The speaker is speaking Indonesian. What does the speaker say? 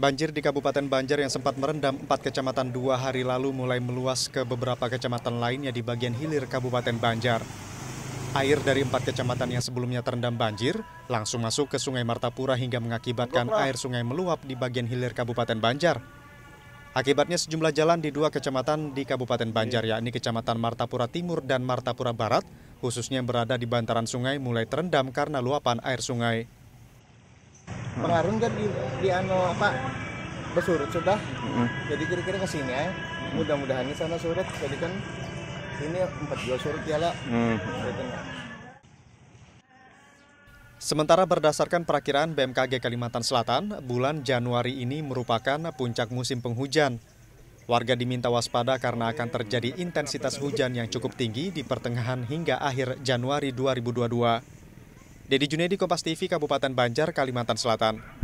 Banjir di Kabupaten Banjar yang sempat merendam empat kecamatan dua hari lalu mulai meluas ke beberapa kecamatan lainnya di bagian hilir Kabupaten Banjar. Air dari empat kecamatan yang sebelumnya terendam banjir langsung masuk ke Sungai Martapura hingga mengakibatkan air sungai meluap di bagian hilir Kabupaten Banjar. Akibatnya sejumlah jalan di dua kecamatan di Kabupaten Banjar iya. yakni Kecamatan Martapura Timur dan Martapura Barat khususnya yang berada di bantaran sungai mulai terendam karena luapan air sungai pengaruh kan di, di ano apa bersurut sudah hmm. jadi kira-kira ke sini ya mudah-mudahan di sana surut jadi kan ini empat dua surut ya lah hmm. Kan. Sementara berdasarkan perakiraan BMKG Kalimantan Selatan, bulan Januari ini merupakan puncak musim penghujan. Warga diminta waspada karena akan terjadi intensitas hujan yang cukup tinggi di pertengahan hingga akhir Januari 2022. Dedi Junedi Kompas TV Kabupaten Banjar, Kalimantan Selatan.